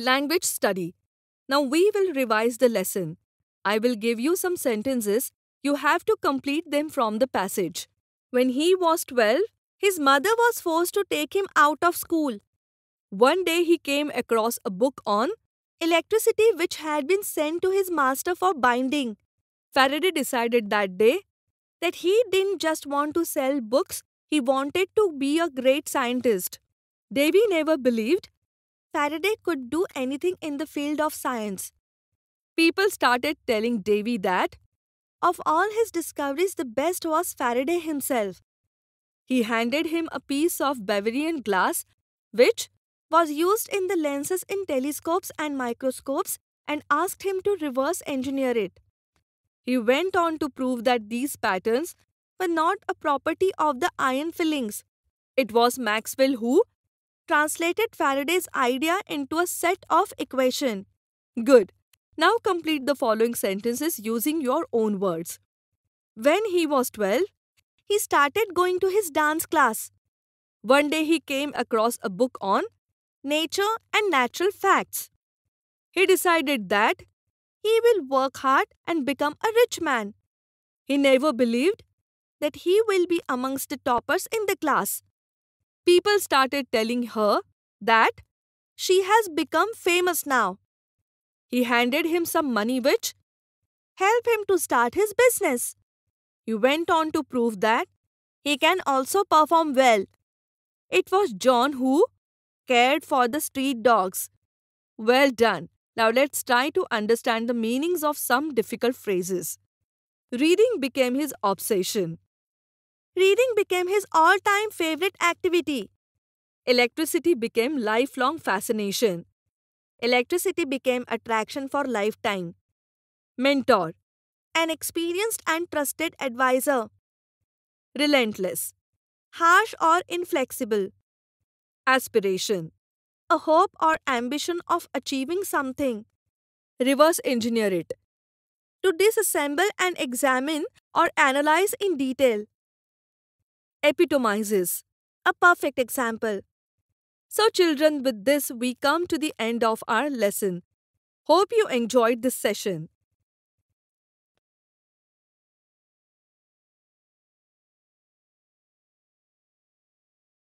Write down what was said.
Language study. Now we will revise the lesson. I will give you some sentences. You have to complete them from the passage. When he was 12, his mother was forced to take him out of school. One day he came across a book on electricity which had been sent to his master for binding. Faraday decided that day that he didn't just want to sell books, he wanted to be a great scientist. Davy never believed Faraday could do anything in the field of science. People started telling Davy that, of all his discoveries, the best was Faraday himself. He handed him a piece of Bavarian glass, which was used in the lenses in telescopes and microscopes, and asked him to reverse engineer it. He went on to prove that these patterns were not a property of the iron fillings. It was Maxwell who, translated Faraday's idea into a set of equation. Good. Now complete the following sentences using your own words. When he was 12, he started going to his dance class. One day he came across a book on nature and natural facts. He decided that he will work hard and become a rich man. He never believed that he will be amongst the toppers in the class. People started telling her that she has become famous now. He handed him some money which helped him to start his business. He went on to prove that he can also perform well. It was John who cared for the street dogs. Well done. Now let's try to understand the meanings of some difficult phrases. Reading became his obsession reading became his all time favorite activity. Electricity became lifelong fascination. Electricity became attraction for lifetime. Mentor An experienced and trusted advisor. Relentless Harsh or inflexible. Aspiration A hope or ambition of achieving something. Reverse engineer it. To disassemble and examine or analyze in detail epitomizes. A perfect example. So, children, with this, we come to the end of our lesson. Hope you enjoyed this session.